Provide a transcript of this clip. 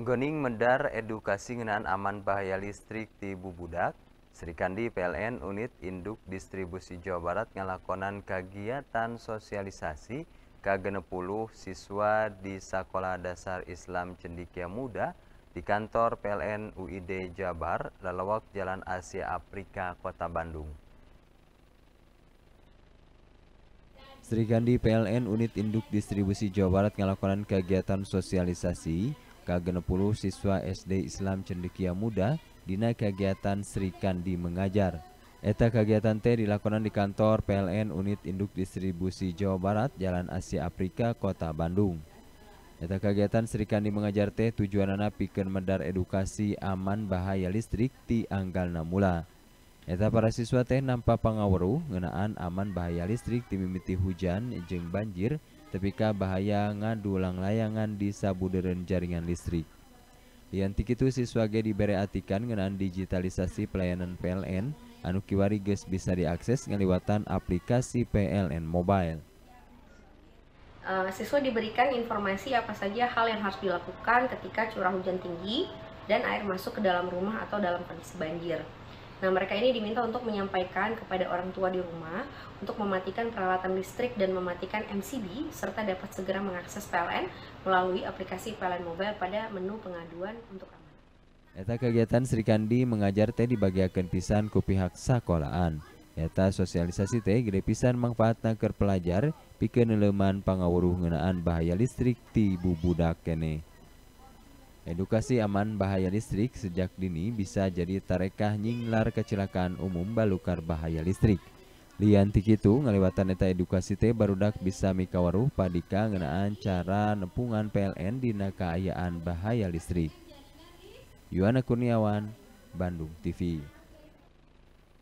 Gening mendar edukasi ngenaan aman bahaya listrik di Bubudak, Sri Kandi PLN Unit Induk Distribusi Jawa Barat ngelakonan kegiatan sosialisasi ke 60 siswa di Sekolah Dasar Islam Cendikia Muda di kantor PLN UID Jabar, lelawak Jalan Asia Afrika, Kota Bandung. Sri Kandi PLN Unit Induk Distribusi Jawa Barat ngelakonan kegiatan sosialisasi k puluh siswa SD Islam Cendekia Muda dina kegiatan Sri mengajar. Eta kegiatan teh dilakukan di kantor PLN Unit Induk Distribusi Jawa Barat Jalan Asia Afrika Kota Bandung. Eta kegiatan Sri Kandi mengajar teh anak pikir medar edukasi aman bahaya listrik ti anggal namula. Eta para siswa teh nampak pangaweruh ngenaan aman bahaya listrik ti mimiti hujan jeng banjir tepika bahaya ngadulang layangan di sabuderen jaringan listrik. Lianti itu siswa ge diberi atikan ngenan digitalisasi pelayanan PLN, anu kiwari ges bisa diakses ngeliwatan aplikasi PLN Mobile. Uh, siswa diberikan informasi apa saja hal yang harus dilakukan ketika curah hujan tinggi dan air masuk ke dalam rumah atau dalam kondisi banjir. Nah, mereka ini diminta untuk menyampaikan kepada orang tua di rumah untuk mematikan peralatan listrik dan mematikan MCB serta dapat segera mengakses PLN melalui aplikasi PLN Mobile pada menu pengaduan untuk aman. Eta kegiatan Sri Kandi mengajar teh dibagiakan pisan ku pihak sakolaan. Eta sosialisasi teh gede pisan manfaatnya ke pelajar pikir neleman pangawuruh bahaya listrik ti bubudak keneh. Edukasi aman bahaya listrik sejak dini bisa jadi tarekah nyinglar kecelakaan umum balukar bahaya listrik. Lian tikitu ngelewatan eta edukasi teh barudak bisa mikawaruh padika ngenaan cara nepungan PLN dina kaayaan bahaya listrik. Yuana Kurniawan, Bandung TV.